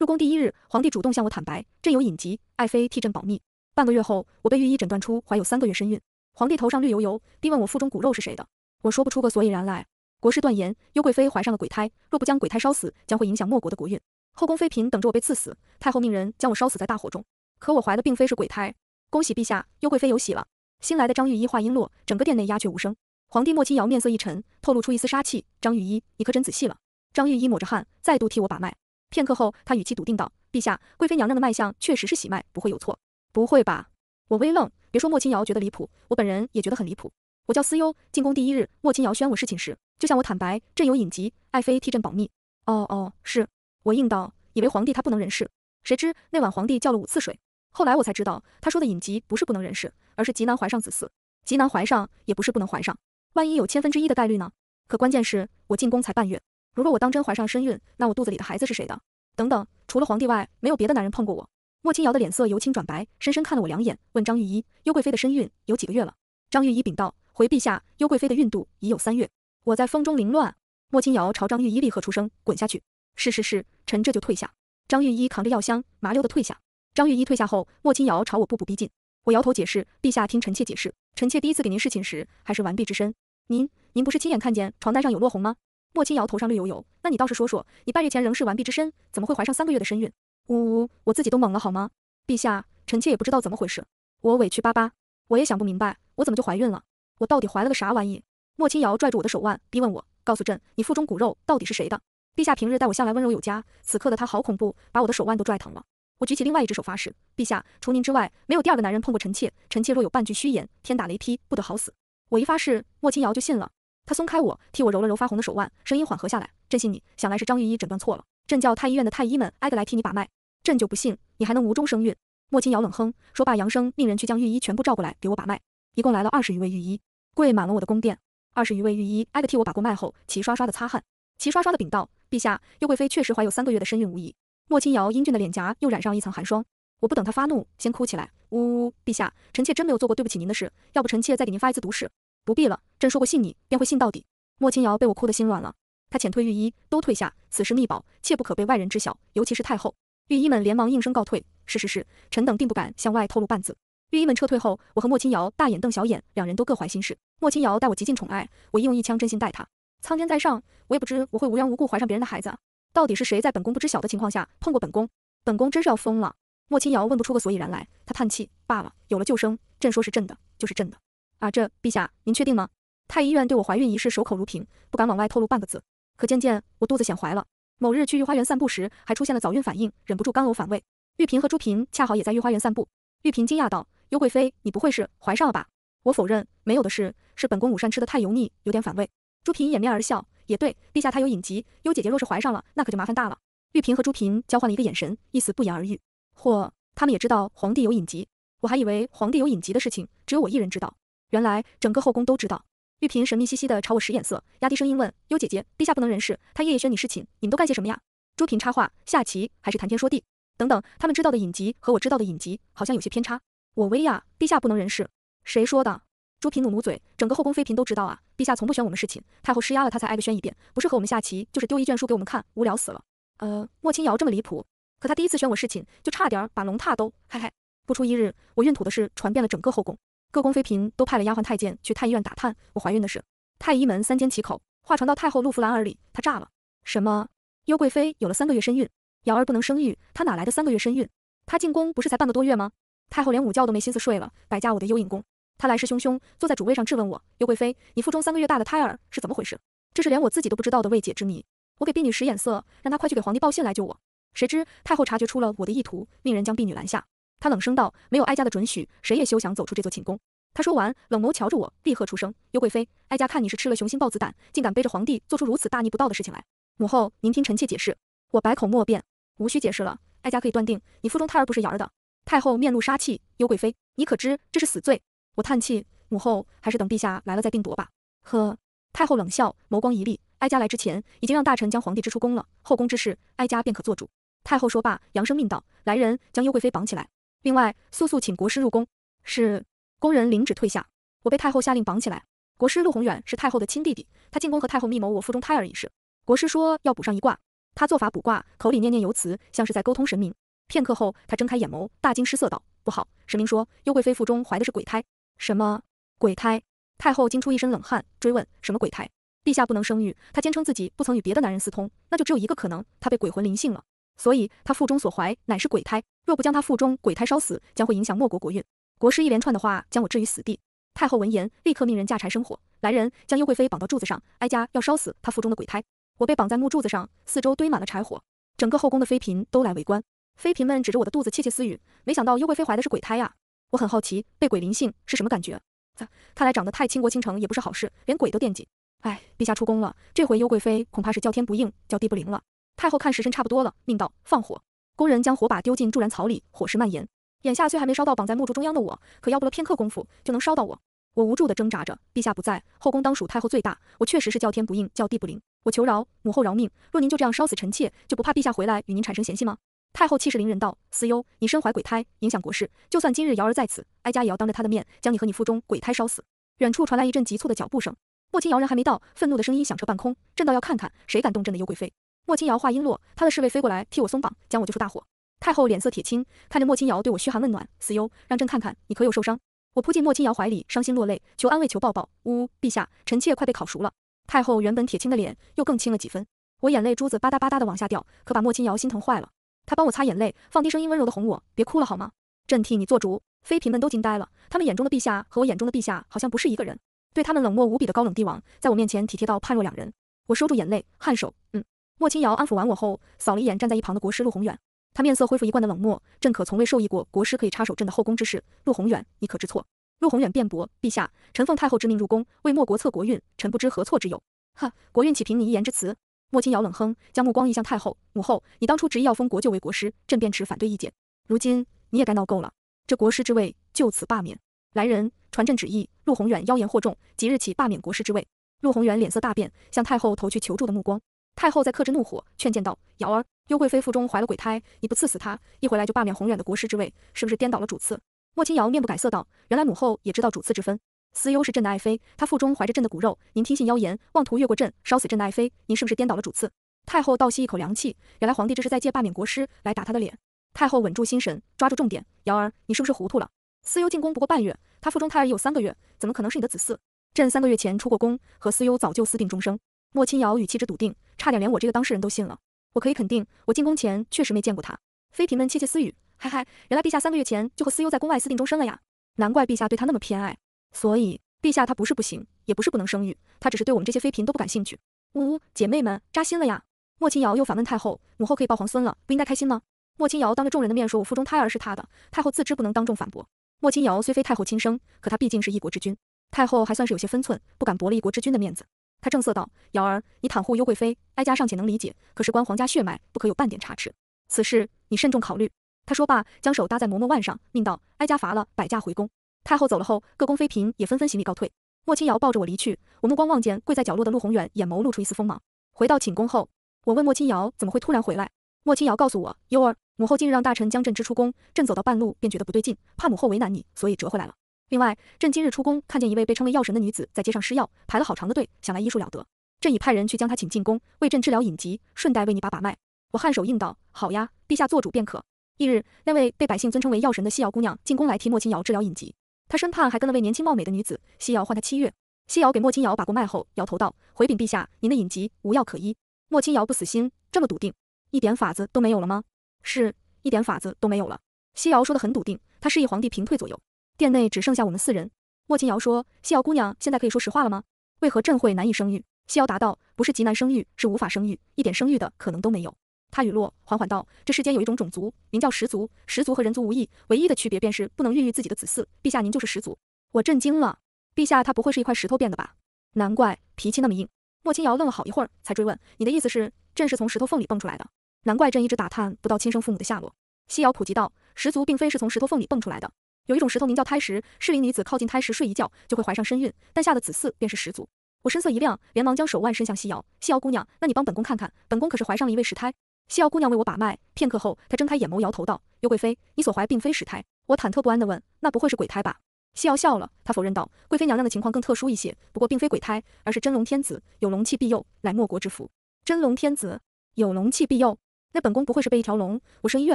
入宫第一日，皇帝主动向我坦白，朕有隐疾，爱妃替朕保密。半个月后，我被御医诊断出怀有三个月身孕。皇帝头上绿油油，逼问我腹中骨肉是谁的，我说不出个所以然来。国师断言，幽贵妃怀上了鬼胎，若不将鬼胎烧死，将会影响莫国的国运。后宫妃嫔等着我被赐死，太后命人将我烧死在大火中。可我怀的并非是鬼胎。恭喜陛下，幽贵妃有喜了。新来的张御医话音落，整个殿内鸦雀无声。皇帝莫清瑶面色一沉，透露出一丝杀气。张御医，你可真仔细了。张御医抹着汗，再度替我把脉。片刻后，他语气笃定道：“陛下，贵妃娘娘的脉象确实是喜脉，不会有错。”不会吧？我微愣。别说莫清瑶觉得离谱，我本人也觉得很离谱。我叫思悠，进宫第一日，莫清瑶宣我侍寝时，就向我坦白，朕有隐疾，爱妃替朕保密。哦哦，是，我应道。以为皇帝他不能人事，谁知那晚皇帝叫了五次水。后来我才知道，他说的隐疾不是不能人事，而是极难怀上子嗣。极难怀上也不是不能怀上，万一有千分之一的概率呢？可关键是我进宫才半月。如果我当真怀上身孕，那我肚子里的孩子是谁的？等等，除了皇帝外，没有别的男人碰过我。莫清瑶的脸色由青转白，深深看了我两眼，问张御医：“幽贵妃的身孕有几个月了？”张御医禀道：“回陛下，幽贵妃的孕肚已有三月。”我在风中凌乱，莫清瑶朝张御医厉喝出声：“滚下去！”“是是是，臣这就退下。”张御医扛着药箱，麻溜的退下。张御医退下后，莫清瑶朝我步步逼近。我摇头解释：“陛下听臣妾解释，臣妾第一次给您侍寝时还是完璧之身。您您不是亲眼看见床单上有落红吗？”莫青瑶头上绿油油，那你倒是说说，你半月前仍是完璧之身，怎么会怀上三个月的身孕？呜呜，我自己都懵了，好吗？陛下，臣妾也不知道怎么回事，我委屈巴巴，我也想不明白，我怎么就怀孕了？我到底怀了个啥玩意？莫青瑶拽住我的手腕，逼问我，告诉朕，你腹中骨肉到底是谁的？陛下平日待我向来温柔有加，此刻的他好恐怖，把我的手腕都拽疼了。我举起另外一只手发誓，陛下，除您之外，没有第二个男人碰过臣妾，臣妾若有半句虚言，天打雷劈，不得好死。我一发誓，莫青瑶就信了。他松开我，替我揉了揉发红的手腕，声音缓和下来。朕信你，想来是张御医诊断错了。朕叫太医院的太医们挨个来替你把脉，朕就不信你还能无中生孕。莫清瑶冷哼，说罢，杨生命人去将御医全部召过来，给我把脉。一共来了二十余位御医，跪满了我的宫殿。二十余位御医挨个替我把过脉后，齐刷刷的擦汗，齐刷刷的禀道：“陛下，右贵妃确实怀有三个月的身孕无疑。”莫清瑶英俊的脸颊又染上一层寒霜。我不等他发怒，先哭起来，呜呜，陛下，臣妾真没有做过对不起您的事。要不臣妾再给您发一次毒誓。不必了，朕说过信你，便会信到底。莫清瑶被我哭得心软了，他遣退御医，都退下。此事秘保，切不可被外人知晓，尤其是太后。御医们连忙应声告退。是是是，臣等并不敢向外透露半字。御医们撤退后，我和莫清瑶大眼瞪小眼，两人都各怀心事。莫清瑶待我极尽宠爱，我亦用一腔真心待她。苍天在上，我也不知我会无缘无故怀上别人的孩子，到底是谁在本宫不知晓的情况下碰过本宫？本宫真是要疯了。莫清瑶问不出个所以然来，他叹气罢了。有了救生，朕说是朕的，就是朕的。啊，这陛下，您确定吗？太医院对我怀孕一事守口如瓶，不敢往外透露半个字。可渐渐我肚子显怀了。某日去御花园散步时，还出现了早孕反应，忍不住干呕反胃。玉嫔和朱嫔恰好也在御花园散步。玉嫔惊讶道：“幽贵妃，你不会是怀上了吧？”我否认，没有的事，是本宫午膳吃的太油腻，有点反胃。朱嫔掩面而笑，也对，陛下他有隐疾，幽姐姐若是怀上了，那可就麻烦大了。玉嫔和朱嫔交换了一个眼神，意思不言而喻。嚯，他们也知道皇帝有隐疾，我还以为皇帝有隐疾的事情只有我一人知道。原来整个后宫都知道，玉嫔神秘兮兮的朝我使眼色，压低声音问：“优姐姐，陛下不能人事，他夜夜宣你侍寝，你们都干些什么呀？”朱嫔插话：“下棋，还是谈天说地。”等等，他们知道的隐疾和我知道的隐疾好像有些偏差。我威呀，陛下不能人事，谁说的？朱嫔努努嘴，整个后宫妃嫔都知道啊。陛下从不宣我们侍寝，太后施压了，他才挨个宣一遍，不是和我们下棋，就是丢一卷书给我们看，无聊死了。呃，莫清瑶这么离谱，可他第一次宣我侍寝，就差点把龙榻都……嘿嘿。不出一日，我孕吐的事传遍了整个后宫。各宫妃嫔都派了丫鬟太监去太医院打探我怀孕的事，太医们三缄其口，话传到太后陆芙兰耳里，她炸了。什么？幽贵妃有了三个月身孕，瑶儿不能生育，她哪来的三个月身孕？她进宫不是才半个多月吗？太后连午觉都没心思睡了，摆驾我的幽隐宫。她来势汹汹，坐在主位上质问我：幽贵妃，你腹中三个月大的胎儿是怎么回事？这是连我自己都不知道的未解之谜。我给婢女使眼色，让她快去给皇帝报信来救我。谁知太后察觉出了我的意图，命人将婢女拦下。她冷声道：没有哀家的准许，谁也休想走出这座寝宫。他说完，冷眸瞧着我，厉喝出声：“幽贵妃，哀家看你是吃了雄心豹子胆，竟敢背着皇帝做出如此大逆不道的事情来。”母后，您听臣妾解释，我百口莫辩，无需解释了。哀家可以断定，你腹中胎儿不是尧儿的。太后面露杀气：“幽贵妃，你可知这是死罪？”我叹气：“母后，还是等陛下来了再定夺吧。”呵，太后冷笑，眸光一厉：“哀家来之前，已经让大臣将皇帝支出宫了。后宫之事，哀家便可做主。太后说罢，扬声命道：“来人，将幽贵妃绑起来。另外，速速请国师入宫。”是。宫人领旨退下，我被太后下令绑起来。国师陆宏远是太后的亲弟弟，他进宫和太后密谋我腹中胎儿一事。国师说要卜上一卦，他做法卜卦，口里念念有词，像是在沟通神明。片刻后，他睁开眼眸，大惊失色道：“不好，神明说幽贵妃腹中怀的是鬼胎。”“什么鬼胎？”太后惊出一身冷汗，追问：“什么鬼胎？”“陛下不能生育。”他坚称自己不曾与别的男人私通，那就只有一个可能，他被鬼魂临幸了，所以他腹中所怀乃是鬼胎。若不将他腹中鬼胎烧死，将会影响莫国国运。国师一连串的话将我置于死地。太后闻言，立刻命人架柴生火。来人，将幽贵妃绑到柱子上，哀家要烧死她腹中的鬼胎。我被绑在木柱子上，四周堆满了柴火，整个后宫的妃嫔都来围观。妃嫔们指着我的肚子窃窃私语，没想到幽贵妃怀的是鬼胎呀！我很好奇，被鬼灵性是什么感觉？啧，看来长得太倾国倾城也不是好事，连鬼都惦记。哎，陛下出宫了，这回幽贵妃恐怕是叫天不应，叫地不灵了。太后看时辰差不多了，命道放火。工人将火把丢进助燃草里，火势蔓延。眼下虽还没烧到绑在木柱中央的我，可要不了片刻功夫就能烧到我。我无助地挣扎着。陛下不在后宫，当属太后最大。我确实是叫天不应，叫地不灵。我求饶，母后饶命。若您就这样烧死臣妾，就不怕陛下回来与您产生嫌隙吗？太后气势凌人道：“思忧，你身怀鬼胎，影响国事。就算今日瑶儿在此，哀家也要当着他的面将你和你腹中鬼胎烧死。”远处传来一阵急促的脚步声，莫青瑶人还没到，愤怒的声音响彻半空：“朕倒要看看谁敢动朕的幽贵妃！”莫青瑶话音落，他的侍卫飞过来替我松绑，将我救出大火。太后脸色铁青，看着莫清瑶对我嘘寒问暖、思忧，让朕看看你可有受伤。我扑进莫清瑶怀里，伤心落泪，求安慰，求抱抱。呜，呜，陛下，臣妾快被烤熟了。太后原本铁青的脸又更青了几分。我眼泪珠子吧嗒吧嗒的往下掉，可把莫清瑶心疼坏了。她帮我擦眼泪，放低声音温柔的哄我，别哭了好吗？朕替你做主。妃嫔们都惊呆了，他们眼中的陛下和我眼中的陛下好像不是一个人。对他们冷漠无比的高冷帝王，在我面前体贴到判若两人。我收住眼泪，颔首，嗯。莫清瑶安抚完我后，扫了一眼站在一旁的国师陆宏远。他面色恢复一贯的冷漠，朕可从未授意过国师可以插手朕的后宫之事。陆宏远，你可知错？陆宏远辩驳，陛下，臣奉太后之命入宫，为莫国测国运，臣不知何错之有。哈，国运岂凭你一言之词？莫清瑶冷哼，将目光移向太后，母后，你当初执意要封国舅为国师，朕便持反对意见。如今你也该闹够了，这国师之位就此罢免。来人，传朕旨意，陆宏远妖言惑众，即日起罢免国师之位。陆宏远脸色大变，向太后投去求助的目光。太后在克制怒火，劝谏道，瑶儿。幽贵妃腹中怀了鬼胎，你不赐死她，一回来就罢免宏远的国师之位，是不是颠倒了主次？莫清瑶面不改色道：“原来母后也知道主次之分。思幽是朕的爱妃，她腹中怀着朕的骨肉，您听信妖言，妄图越过朕，烧死朕的爱妃，您是不是颠倒了主次？”太后倒吸一口凉气，原来皇帝这是在借罢免国师来打他的脸。太后稳住心神，抓住重点，瑶儿，你是不是糊涂了？思幽进宫不过半月，她腹中胎儿已有三个月，怎么可能是你的子嗣？朕三个月前出过宫，和思幽早就私定终生。莫清瑶语气之笃定，差点连我这个当事人都信了。我可以肯定，我进宫前确实没见过他。妃嫔们窃窃私语，嗨嗨，原来陛下三个月前就和思悠在宫外私定终身了呀，难怪陛下对他那么偏爱。所以陛下他不是不行，也不是不能生育，他只是对我们这些妃嫔都不感兴趣。呜呜，姐妹们扎心了呀。莫清瑶又反问太后，母后可以抱皇孙了，不应该开心吗？莫清瑶当着众人的面说，我腹中胎儿是他的。太后自知不能当众反驳，莫清瑶虽非太后亲生，可她毕竟是一国之君，太后还算是有些分寸，不敢驳了一国之君的面子。他正色道：“瑶儿，你袒护幽贵妃，哀家尚且能理解。可是关皇家血脉，不可有半点差池。此事你慎重考虑。”他说罢，将手搭在嬷嬷腕上，命道：“哀家乏了，摆驾回宫。”太后走了后，各宫妃嫔也纷纷行礼告退。莫清瑶抱着我离去，我目光望见跪在角落的陆宏远，眼眸露出一丝锋芒。回到寝宫后，我问莫清瑶怎么会突然回来，莫清瑶告诉我：“幽儿，母后近日让大臣将朕支出宫，朕走到半路便觉得不对劲，怕母后为难你，所以折回来了。”另外，朕今日出宫看见一位被称为药神的女子在街上施药，排了好长的队，想来医术了得。朕已派人去将她请进宫，为朕治疗隐疾，顺带为你把把脉。我颔首应道：“好呀，陛下做主便可。”翌日，那位被百姓尊称为药神的西瑶姑娘进宫来替莫青瑶治疗隐疾，她身畔还跟了位年轻貌美的女子。西瑶唤她七月。西瑶给莫青瑶把过脉后，摇头道：“回禀陛下，您的隐疾无药可医。”莫青瑶不死心，这么笃定，一点法子都没有了吗？是，一点法子都没有了。西瑶说的很笃定，她示意皇帝平退左右。店内只剩下我们四人。莫青瑶说：“西瑶姑娘，现在可以说实话了吗？为何朕会难以生育？”西瑶答道：“不是极难生育，是无法生育，一点生育的可能都没有。”他语落，缓缓道：“这世间有一种种族，名叫石族。石族和人族无异，唯一的区别便是不能孕育自己的子嗣。陛下您就是石族。”我震惊了，陛下他不会是一块石头变的吧？难怪脾气那么硬。莫青瑶愣了好一会儿，才追问：“你的意思是，朕是从石头缝里蹦出来的？难怪朕一直打探不到亲生父母的下落。”西瑶普及道：“石族并非是从石头缝里蹦出来的。”有一种石头名叫胎石，适龄女子靠近胎石睡一觉，就会怀上身孕，但下的子嗣便是始祖。我神色一亮，连忙将手腕伸向西瑶，西瑶姑娘，那你帮本宫看看，本宫可是怀上了一位石胎？西瑶姑娘为我把脉，片刻后，她睁开眼眸，摇头道：幽贵妃，你所怀并非石胎。我忐忑不安的问，那不会是鬼胎吧？西瑶笑了，她否认道：贵妃娘娘的情况更特殊一些，不过并非鬼胎，而是真龙天子，有龙气庇佑，乃莫国之福。真龙天子，有龙气庇佑，那本宫不会是被一条龙？我声音越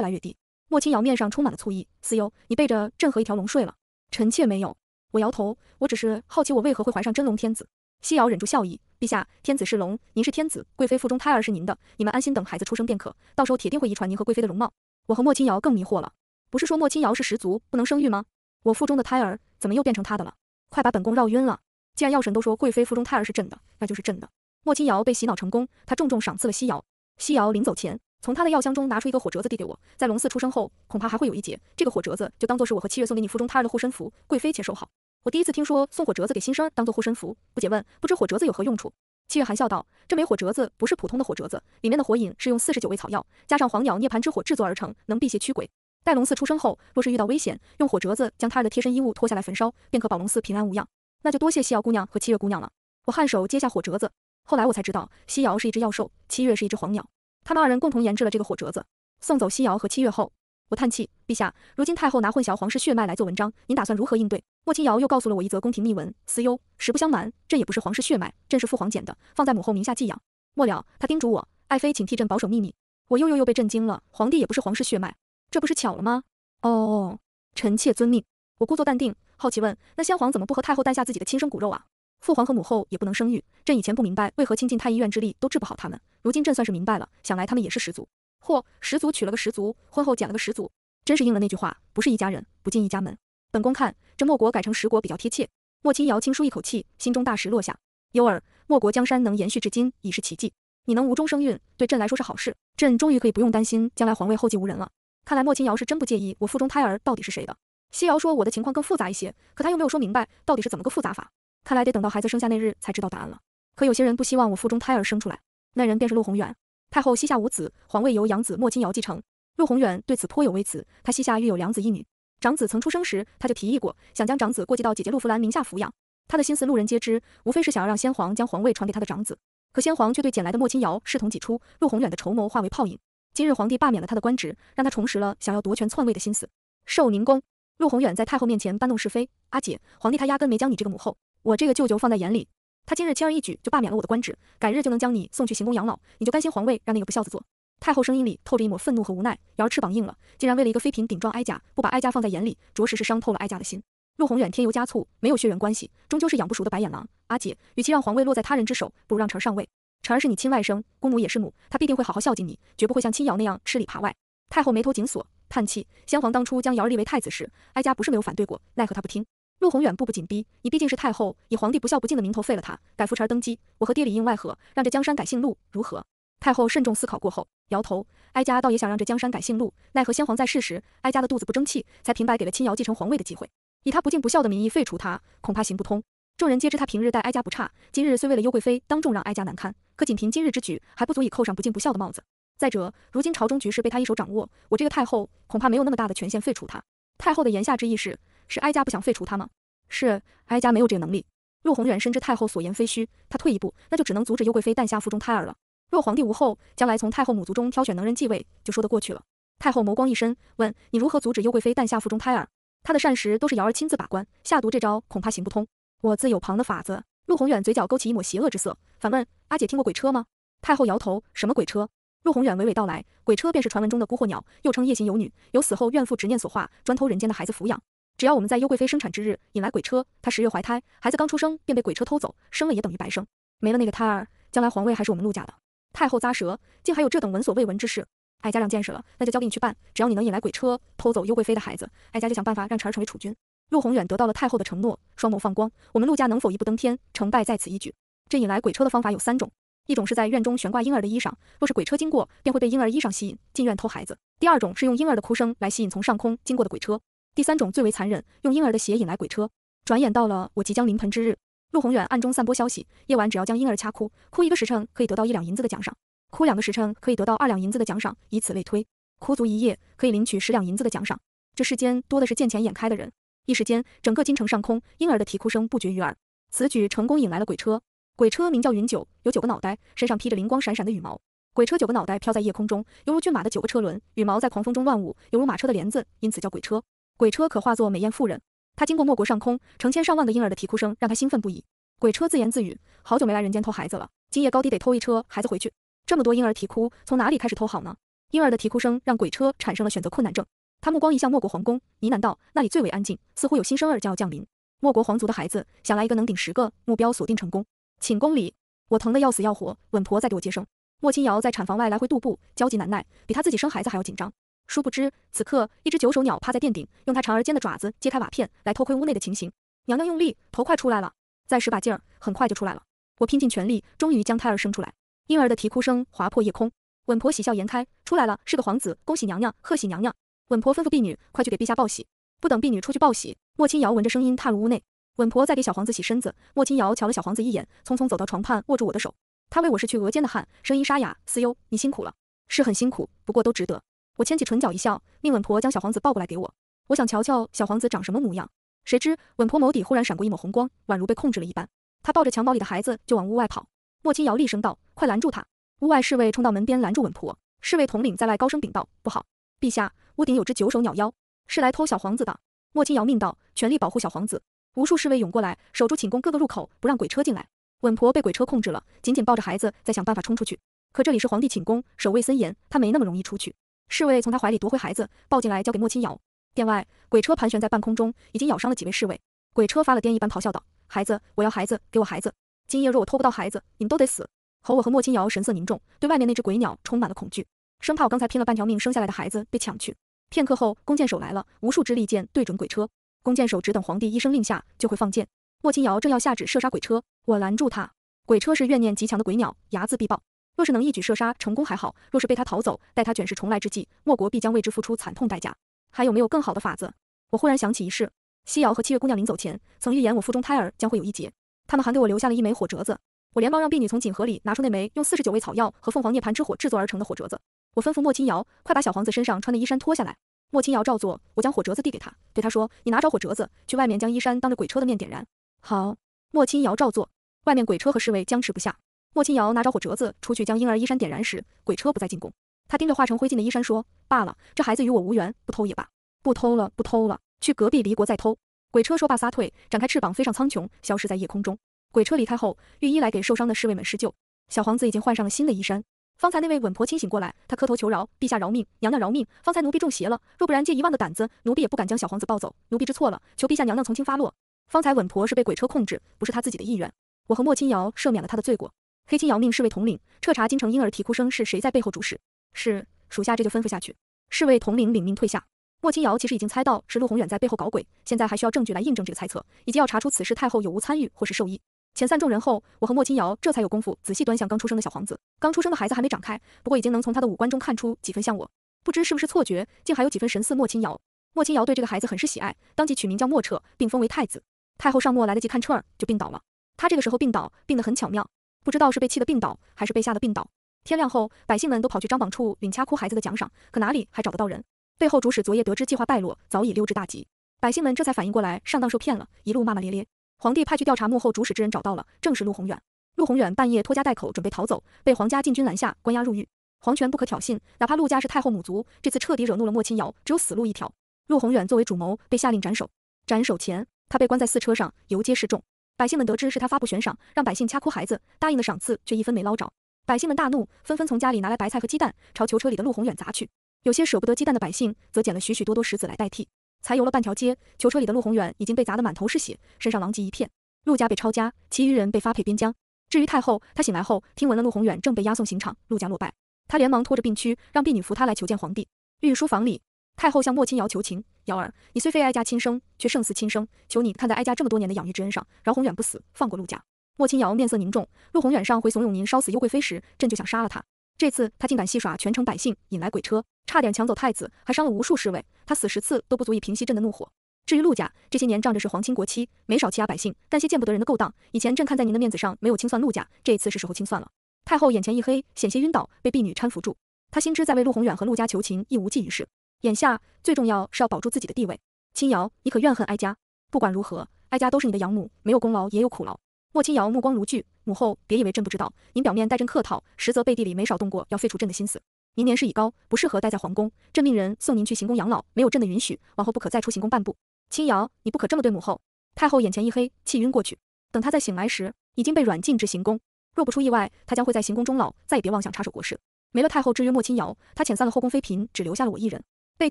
来越低。莫清瑶面上充满了醋意，司游，你背着朕和一条龙睡了？臣妾没有，我摇头，我只是好奇，我为何会怀上真龙天子？西瑶忍住笑意，陛下，天子是龙，您是天子，贵妃腹中胎儿是您的，你们安心等孩子出生便可，到时候铁定会遗传您和贵妃的容貌。我和莫清瑶更迷惑了，不是说莫清瑶是十足不能生育吗？我腹中的胎儿怎么又变成他的了？快把本宫绕晕了！既然药神都说贵妃腹中胎儿是朕的，那就是朕的。莫清瑶被洗脑成功，他重重赏赐了西瑶。西瑶临走前。从他的药箱中拿出一个火折子，递给我。在龙四出生后，恐怕还会有一劫。这个火折子就当做是我和七月送给你腹中胎儿的护身符，贵妃且收好。我第一次听说送火折子给新生儿当做护身符，不解问，不知火折子有何用处。七月含笑道：“这枚火折子不是普通的火折子，里面的火引是用四十九味草药加上黄鸟涅槃之火制作而成，能辟邪驱鬼。待龙四出生后，若是遇到危险，用火折子将胎儿的贴身衣物脱下来焚烧，便可保龙四平安无恙。”那就多谢西瑶姑娘和七月姑娘了。我颔首接下火折子。后来我才知道，西瑶是一只药兽，七月是一只黄鸟。他们二人共同研制了这个火折子，送走西瑶和七月后，我叹气，陛下，如今太后拿混淆皇室血脉来做文章，您打算如何应对？莫青瑶又告诉了我一则宫廷秘闻，思忧，实不相瞒，朕也不是皇室血脉，朕是父皇捡的，放在母后名下寄养。末了，他叮嘱我，爱妃，请替朕保守秘密。我又又又被震惊了，皇帝也不是皇室血脉，这不是巧了吗？哦，臣妾遵命。我故作淡定，好奇问，那先皇怎么不和太后诞下自己的亲生骨肉啊？父皇和母后也不能生育，朕以前不明白为何倾尽太医院之力都治不好他们，如今朕算是明白了，想来他们也是始祖。嚯，始祖娶了个始祖，婚后捡了个始祖，真是应了那句话，不是一家人，不进一家门。本宫看这莫国改成十国比较贴切。莫清瑶轻舒一口气，心中大石落下。悠儿，莫国江山能延续至今已是奇迹，你能无中生孕，对朕来说是好事，朕终于可以不用担心将来皇位后继无人了。看来莫清瑶是真不介意我腹中胎儿到底是谁的。西瑶说我的情况更复杂一些，可他又没有说明白到底是怎么个复杂法。看来得等到孩子生下那日才知道答案了。可有些人不希望我腹中胎儿生出来，那人便是陆宏远。太后膝下无子，皇位由养子莫清瑶继承。陆宏远对此颇有微词，他膝下育有两子一女，长子曾出生时他就提议过，想将长子过继到姐姐陆芙兰名下抚养。他的心思路人皆知，无非是想要让先皇将皇位传给他的长子。可先皇却对捡来的莫清瑶视同己出，陆宏远的筹谋化为泡影。今日皇帝罢免了他的官职，让他重拾了想要夺权篡位的心思。寿宁宫，陆宏远在太后面前搬弄是非。阿姐，皇帝他压根没将你这个母后。我这个舅舅放在眼里，他今日轻而易举就罢免了我的官职，改日就能将你送去行宫养老，你就甘心皇位让那个不孝子坐？太后声音里透着一抹愤怒和无奈，瑶儿翅膀硬了，竟然为了一个妃嫔顶撞哀家，不把哀家放在眼里，着实是伤透了哀家的心。陆宏远添油加醋，没有血缘关系，终究是养不熟的白眼狼。阿姐，与其让皇位落在他人之手，不如让臣儿上位。臣儿是你亲外甥，姑母也是母，她必定会好好孝敬你，绝不会像青瑶那样吃里扒外。太后眉头紧锁，叹气。先皇当初将瑶儿立为太子时，哀家不是没有反对过，奈何他不听。陆宏远步步紧逼，你毕竟是太后，以皇帝不孝不敬的名头废了他，改夫差儿登基。我和爹里应外合，让这江山改姓陆，如何？太后慎重思考过后，摇头。哀家倒也想让这江山改姓陆，奈何先皇在世时，哀家的肚子不争气，才平白给了青瑶继承皇位的机会。以他不敬不孝的名义废除他，恐怕行不通。众人皆知他平日待哀家不差，今日虽为了幽贵妃当众让哀家难堪，可仅凭今日之举还不足以扣上不敬不孝的帽子。再者，如今朝中局势被他一手掌握，我这个太后恐怕没有那么大的权限废除他。太后的言下之意是。是哀家不想废除他吗？是哀家没有这个能力。陆宏远深知太后所言非虚，他退一步，那就只能阻止幽贵妃诞下腹中胎儿了。若皇帝无后，将来从太后母族中挑选能人继位，就说得过去了。太后眸光一深，问你如何阻止幽贵妃诞下腹中胎儿？她的膳食都是瑶儿亲自把关，下毒这招恐怕行不通。我自有旁的法子。陆宏远嘴角勾起一抹邪恶之色，反问阿姐听过鬼车吗？太后摇头，什么鬼车？陆宏远娓娓道来，鬼车便是传闻中的孤惑鸟，又称夜行游女，由死后怨妇执念所化，专偷人间的孩子抚养。只要我们在幽贵妃生产之日引来鬼车，她十月怀胎，孩子刚出生便被鬼车偷走，生了也等于白生，没了那个胎儿，将来皇位还是我们陆家的。太后咂舌，竟还有这等闻所未闻之事，哀家长见识了，那就交给你去办，只要你能引来鬼车偷走幽贵妃的孩子，哀家就想办法让晨儿成为储君。陆宏远得到了太后的承诺，双眸放光，我们陆家能否一步登天，成败在此一举。这引来鬼车的方法有三种，一种是在院中悬挂婴儿的衣裳，若是鬼车经过，便会被婴儿衣裳吸引，进院偷孩子；第二种是用婴儿的哭声来吸引从上空经过的鬼车。第三种最为残忍，用婴儿的血引来鬼车。转眼到了我即将临盆之日，陆宏远暗中散播消息，夜晚只要将婴儿掐哭，哭一个时辰可以得到一两银子的奖赏，哭两个时辰可以得到二两银子的奖赏，以此类推，哭足一夜可以领取十两银子的奖赏。这世间多的是见钱眼开的人，一时间整个京城上空婴儿的啼哭声不绝于耳。此举成功引来了鬼车，鬼车名叫云九，有九个脑袋，身上披着灵光闪闪的羽毛。鬼车九个脑袋飘在夜空中，犹如骏马的九个车轮，羽毛在狂风中乱舞，犹如马车的帘子，因此叫鬼车。鬼车可化作美艳妇人，她经过莫国上空，成千上万个婴儿的啼哭声让她兴奋不已。鬼车自言自语：“好久没来人间偷孩子了，今夜高低得偷一车孩子回去。这么多婴儿啼哭，从哪里开始偷好呢？”婴儿的啼哭声让鬼车产生了选择困难症。他目光移向莫国皇宫，呢喃道：“那里最为安静，似乎有新生儿将要降临。莫国皇族的孩子，想来一个能顶十个。目标锁定成功。”寝宫里，我疼得要死要活，稳婆在给我接生。莫清瑶在产房外来回踱步，焦急难耐，比她自己生孩子还要紧张。殊不知，此刻一只九手鸟趴在殿顶，用它长而尖的爪子揭开瓦片，来偷窥屋内的情形。娘娘用力，头快出来了，再使把劲儿，很快就出来了。我拼尽全力，终于将胎儿生出来。婴儿的啼哭声划破夜空，稳婆喜笑颜开，出来了，是个皇子，恭喜娘娘，贺喜娘娘。稳婆吩咐婢女，快去给陛下报喜。不等婢女出去报喜，莫青瑶闻着声音踏入屋内。稳婆在给小皇子洗身子，莫青瑶瞧了小皇子一眼，匆匆走到床畔，握住我的手。他为我拭去额间的汗，声音沙哑，思忧，你辛苦了，是很辛苦，不过都值得。我牵起唇角一笑，命稳婆将小皇子抱过来给我。我想瞧瞧小皇子长什么模样。谁知稳婆眸底忽然闪过一抹红光，宛如被控制了一般。她抱着襁褓里的孩子就往屋外跑。莫清瑶厉声道：“快拦住他！”屋外侍卫冲到门边拦住稳婆。侍卫统领在外高声禀道：“不好，陛下，屋顶有只九手鸟妖，是来偷小皇子的。”莫清瑶命道：“全力保护小皇子！”无数侍卫涌过来，守住寝宫各个入口，不让鬼车进来。稳婆被鬼车控制了，紧紧抱着孩子，在想办法冲出去。可这里是皇帝寝宫，守卫森严，她没那么容易出去。侍卫从他怀里夺回孩子，抱进来交给莫青瑶。殿外，鬼车盘旋在半空中，已经咬伤了几位侍卫。鬼车发了癫一般咆哮道：“孩子，我要孩子，给我孩子！今夜若我偷不到孩子，你们都得死！”侯我和莫青瑶神色凝重，对外面那只鬼鸟充满了恐惧，生怕我刚才拼了半条命生下来的孩子被抢去。片刻后，弓箭手来了，无数支利箭对准鬼车。弓箭手只等皇帝一声令下，就会放箭。莫青瑶正要下旨射杀鬼车，我拦住他。鬼车是怨念极强的鬼鸟，睚眦必报。若是能一举射杀成功还好，若是被他逃走，待他卷土重来之际，莫国必将为之付出惨痛代价。还有没有更好的法子？我忽然想起一事，西瑶和七月姑娘临走前曾预言我腹中胎儿将会有一劫，他们还给我留下了一枚火折子。我连忙让婢女从锦盒里拿出那枚用四十九味草药和凤凰涅槃之火制作而成的火折子。我吩咐莫青瑶，快把小皇子身上穿的衣衫脱下来。莫青瑶照做，我将火折子递给他，对他说：“你拿着火折子去外面将衣衫当着鬼车的面点燃。”好，莫青瑶照做，外面鬼车和侍卫僵持不下。莫清瑶拿着火折子出去将婴儿衣衫点燃时，鬼车不再进攻。他盯着化成灰烬的衣衫说：“罢了，这孩子与我无缘，不偷也罢。不偷了，不偷了，去隔壁离国再偷。”鬼车说罢撒腿展开翅膀飞上苍穹，消失在夜空中。鬼车离开后，御医来给受伤的侍卫们施救。小皇子已经换上了新的衣衫。方才那位稳婆清醒过来，她磕头求饶：“陛下饶命，娘娘饶命！方才奴婢中邪了，若不然借一万个胆子，奴婢也不敢将小皇子抱走。奴婢知错了，求陛下娘娘从轻发落。方才稳婆是被鬼车控制，不是她自己的意愿。我和莫清瑶赦免了她的罪过。”黑青瑶命侍卫统领彻查京城婴儿啼哭声是谁在背后主使。是，属下这就吩咐下去。侍卫统领领命退下。莫青瑶其实已经猜到是陆宏远在背后搞鬼，现在还需要证据来印证这个猜测，以及要查出此事太后有无参与或是受益。遣散众人后，我和莫青瑶这才有功夫仔细端详刚出生的小皇子。刚出生的孩子还没长开，不过已经能从他的五官中看出几分像我，不知是不是错觉，竟还有几分神似莫青瑶。莫青瑶对这个孩子很是喜爱，当即取名叫莫彻，并封为太子。太后上墨来得及看彻儿就病倒了，他这个时候病倒，病得很巧妙。不知道是被气得病倒，还是被吓得病倒。天亮后，百姓们都跑去张榜处领掐哭孩子的奖赏，可哪里还找得到人？背后主使昨夜得知计划败落，早已溜之大吉。百姓们这才反应过来，上当受骗了，一路骂骂咧咧。皇帝派去调查幕后主使之人找到了，正是陆宏远。陆宏远半夜拖家带口准备逃走，被皇家禁军拦下，关押入狱。皇权不可挑衅，哪怕陆家是太后母族，这次彻底惹怒了莫清瑶，只有死路一条。陆宏远作为主谋，被下令斩首。斩首前，他被关在四车上游街示众。百姓们得知是他发布悬赏，让百姓掐哭孩子，答应的赏赐却一分没捞着，百姓们大怒，纷纷从家里拿来白菜和鸡蛋，朝囚车里的陆宏远砸去。有些舍不得鸡蛋的百姓，则捡了许许多多石子来代替。才游了半条街，囚车里的陆宏远已经被砸得满头是血，身上狼藉一片。陆家被抄家，其余人被发配边疆。至于太后，她醒来后听闻了陆宏远正被押送刑场，陆家落败，她连忙拖着病躯，让婢女扶她来求见皇帝。御书房里。太后向莫清瑶求情：“瑶儿，你虽非哀家亲生，却胜似亲生。求你看在哀家这么多年的养育之恩上，饶宏远不死，放过陆家。”莫清瑶面色凝重：“陆宏远上回怂恿您烧死幽贵妃时，朕就想杀了他。这次他竟敢戏耍全城百姓，引来鬼车，差点抢走太子，还伤了无数侍卫。他死十次都不足以平息朕的怒火。至于陆家，这些年仗着是皇亲国戚，没少欺压百姓，干些见不得人的勾当。以前朕看在您的面子上没有清算陆家，这一次是时候清算了。”太后眼前一黑，险些晕倒，被婢女搀扶住。她心知在为陆宏远和陆家求情，亦无济于事。眼下最重要是要保住自己的地位。青瑶，你可怨恨哀家？不管如何，哀家都是你的养母，没有功劳也有苦劳。莫青瑶目光如炬，母后别以为朕不知道，您表面待朕客套，实则背地里没少动过要废除朕的心思。您年事已高，不适合待在皇宫，朕命人送您去行宫养老。没有朕的允许，往后不可再出行宫半步。青瑶，你不可这么对母后！太后眼前一黑，气晕过去。等她再醒来时，已经被软禁至行宫。若不出意外，她将会在行宫终老，再也别妄想插手国事。没了太后制约，莫青瑶她遣散了后宫妃嫔，只留下了我一人。被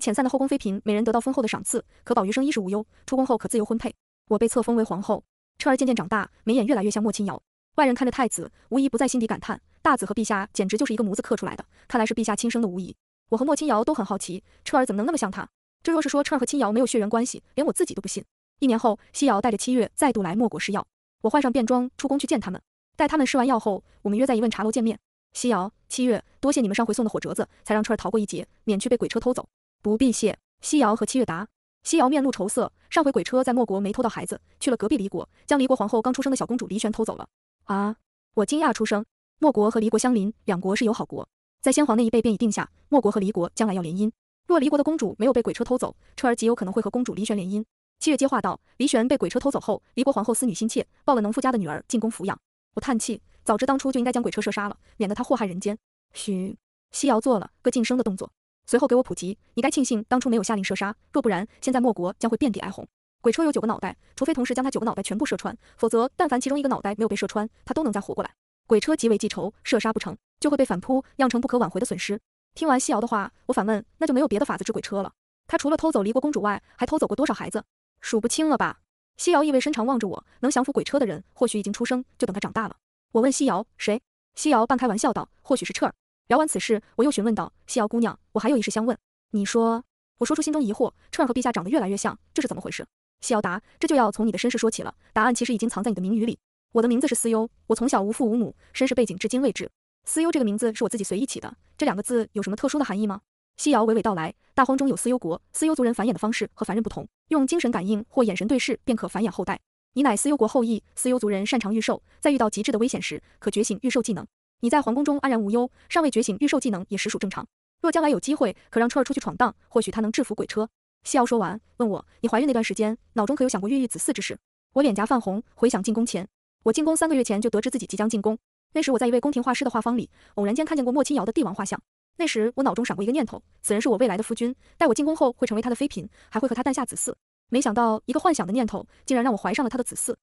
遣散的后宫妃嫔，每人得到丰厚的赏赐，可保余生衣食无忧。出宫后可自由婚配。我被册封为皇后。彻儿渐渐长大，眉眼越来越像莫清瑶。外人看着太子，无疑不在心底感叹，大子和陛下简直就是一个模子刻出来的，看来是陛下亲生的无疑。我和莫清瑶都很好奇，彻儿怎么能那么像他？这若是说彻儿和清瑶没有血缘关系，连我自己都不信。一年后，西瑶带着七月再度来莫国试药。我换上便装，出宫去见他们。待他们试完药后，我们约在一问茶楼见面。西瑶、七月，多谢你们上回送的火折子，才让彻儿逃过一劫，免去被鬼车偷走。不必谢。西瑶和七月答。西瑶面露愁色。上回鬼车在莫国没偷到孩子，去了隔壁离国，将离国皇后刚出生的小公主离玄偷走了。啊！我惊讶出声。莫国和离国相邻，两国是友好国，在先皇那一辈便已定下，莫国和离国将来要联姻。若离国的公主没有被鬼车偷走，彻儿极有可能会和公主离玄联姻。七月接话道，离玄被鬼车偷走后，离国皇后思女心切，抱了农夫家的女儿进宫抚养。我叹气，早知当初就应该将鬼车射杀了，免得他祸害人间。嘘。西瑶做了个噤声的动作。随后给我普及，你该庆幸当初没有下令射杀，若不然，现在莫国将会遍地哀鸿。鬼车有九个脑袋，除非同时将他九个脑袋全部射穿，否则但凡其中一个脑袋没有被射穿，他都能再活过来。鬼车极为记仇，射杀不成就会被反扑，酿成不可挽回的损失。听完西瑶的话，我反问，那就没有别的法子治鬼车了？他除了偷走离国公主外，还偷走过多少孩子？数不清了吧？西瑶意味深长望着我，能降服鬼车的人，或许已经出生，就等他长大了。我问西瑶，谁？西瑶半开玩笑道，或许是彻儿。聊完此事，我又询问道：“西瑶姑娘，我还有一事相问。你说，我说出心中疑惑。彻儿和陛下长得越来越像，这是怎么回事？”西瑶答：“这就要从你的身世说起了。答案其实已经藏在你的名语里。我的名字是司幽，我从小无父无母，身世背景至今未知。司幽这个名字是我自己随意起的，这两个字有什么特殊的含义吗？”西瑶娓娓道来：大荒中有司幽国，司幽族人繁衍的方式和凡人不同，用精神感应或眼神对视便可繁衍后代。你乃司幽国后裔，司幽族人擅长御兽，在遇到极致的危险时，可觉醒御兽技能。你在皇宫中安然无忧，尚未觉醒御兽技能也实属正常。若将来有机会，可让彻儿出去闯荡，或许他能制服鬼车。西瑶说完，问我：“你怀孕那段时间，脑中可有想过孕育子嗣之事？”我脸颊泛红，回想进宫前，我进宫三个月前就得知自己即将进宫。那时我在一位宫廷画师的画坊里，偶然间看见过莫清瑶的帝王画像。那时我脑中闪过一个念头，此人是我未来的夫君，待我进宫后会成为他的妃嫔，还会和他诞下子嗣。没想到一个幻想的念头，竟然让我怀上了他的子嗣。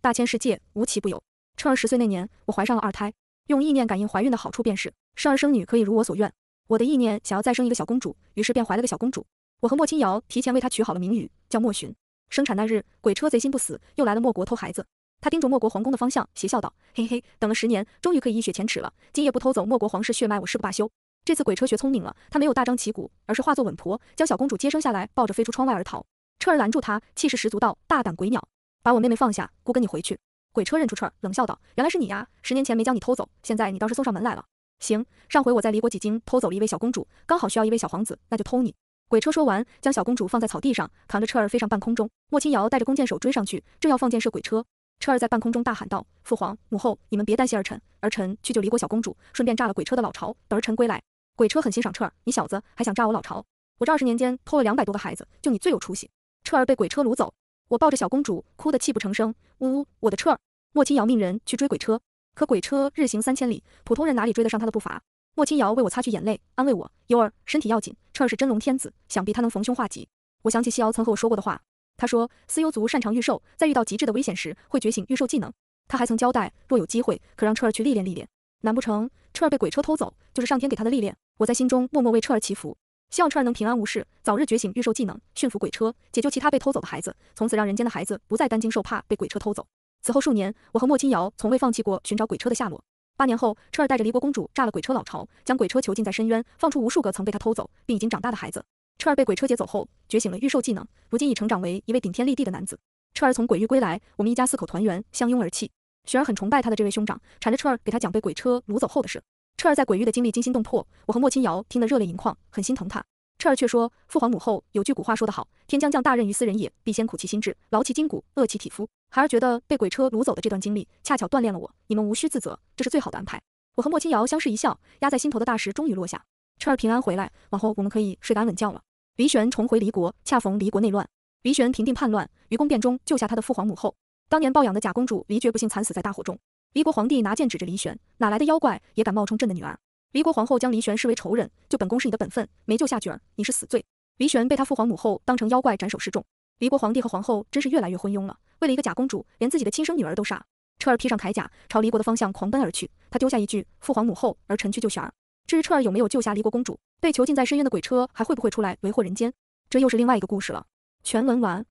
大千世界无奇不有。彻儿十岁那年，我怀上了二胎。用意念感应怀孕的好处便是生儿生女可以如我所愿。我的意念想要再生一个小公主，于是便怀了个小公主。我和莫清瑶提前为她取好了名语，叫莫寻。生产那日，鬼车贼心不死，又来了莫国偷孩子。他盯着莫国皇宫的方向，邪笑道：“嘿嘿，等了十年，终于可以一雪前耻了。今夜不偷走莫国皇室血脉，我誓不罢休。”这次鬼车学聪明了，他没有大张旗鼓，而是化作稳婆将小公主接生下来，抱着飞出窗外而逃。彻儿拦住他，气势十足道：“大胆鬼鸟，把我妹妹放下，姑跟你回去。”鬼车认出彻儿，冷笑道：“原来是你呀！十年前没将你偷走，现在你倒是送上门来了。”行，上回我在离国几经偷走了一位小公主，刚好需要一位小皇子，那就偷你。鬼车说完，将小公主放在草地上，扛着彻儿飞上半空中。莫青瑶带着弓箭手追上去，正要放箭射鬼车，彻儿在半空中大喊道：“父皇，母后，你们别担心儿臣，儿臣去救离国小公主，顺便炸了鬼车的老巢。等儿臣归来。”鬼车很欣赏彻儿，你小子还想炸我老巢？我这二十年间偷了两百多个孩子，就你最有出息。彻儿被鬼车掳走，我抱着小公主，哭得泣不成声，呜呜，我的彻儿。莫青瑶命人去追鬼车，可鬼车日行三千里，普通人哪里追得上他的步伐？莫青瑶为我擦去眼泪，安慰我：“悠儿身体要紧，彻儿是真龙天子，想必他能逢凶化吉。”我想起西瑶曾和我说过的话，他说司幽族擅长御兽，在遇到极致的危险时会觉醒御兽技能。他还曾交代，若有机会，可让彻儿去历练历练。难不成彻儿被鬼车偷走，就是上天给他的历练？我在心中默默为彻儿祈福，希望彻儿能平安无事，早日觉醒御兽技能，驯服鬼车，解救其他被偷走的孩子，从此让人间的孩子不再担惊受怕被鬼车偷走。此后数年，我和莫青瑶从未放弃过寻找鬼车的下落。八年后，彻儿带着离国公主炸了鬼车老巢，将鬼车囚禁在深渊，放出无数个曾被他偷走并已经长大的孩子。彻儿被鬼车劫走后，觉醒了御兽技能，如今已成长为一位顶天立地的男子。彻儿从鬼域归来，我们一家四口团圆，相拥而泣。雪儿很崇拜他的这位兄长，缠着彻儿给他讲被鬼车掳走后的事。彻儿在鬼域的经历惊心动魄，我和莫青瑶听得热泪盈眶，很心疼他。彻儿却说：“父皇母后，有句古话说得好，天将降大任于斯人也，必先苦其心志，劳其筋骨，饿其体肤。”孩儿觉得被鬼车掳走的这段经历，恰巧锻炼了我，你们无需自责，这是最好的安排。我和莫青瑶相视一笑，压在心头的大石终于落下。彻儿平安回来，往后我们可以睡个安稳觉了。黎玄重回黎国，恰逢黎国内乱，黎玄平定叛乱，愚公变中救下他的父皇母后。当年抱养的假公主黎珏不幸惨死在大火中。黎国皇帝拿剑指着黎玄，哪来的妖怪也敢冒充朕的女儿？黎国皇后将黎玄视为仇人，救本宫是你的本分，没救下珏儿，你是死罪。黎玄被他父皇母后当成妖怪斩首示众。离国皇帝和皇后真是越来越昏庸了，为了一个假公主，连自己的亲生女儿都杀。彻儿披上铠甲，朝离国的方向狂奔而去。他丢下一句：“父皇母后，儿臣去救雪儿。”至于彻儿有没有救下离国公主，被囚禁在深渊的鬼车还会不会出来为祸人间，这又是另外一个故事了。全文完。